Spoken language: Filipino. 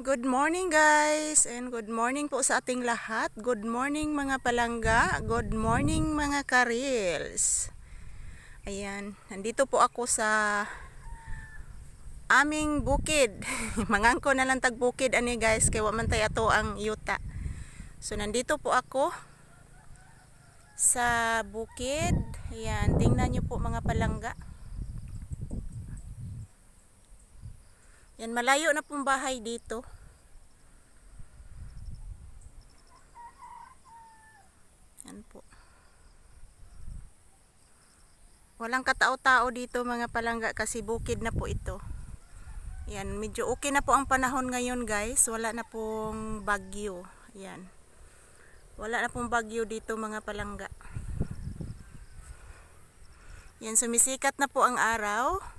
Good morning guys and good morning po sa ating lahat. Good morning mga palangga, good morning mga karils. Ayan, nandito po ako sa aming bukid. Mangangko na lang tag bukid ani guys kay wa man tay ato ang yuta. So nandito po ako sa bukid. Ayan, tingnan niyo po mga palangga. Yan, malayo na pong bahay dito. Yan po. Walang katao-tao dito mga palangga kasi bukid na po ito. Yan, medyo okay na po ang panahon ngayon guys. Wala na pong bagyo. Yan. Wala na pong bagyo dito mga palangga. Yan, sumisikat na po ang araw.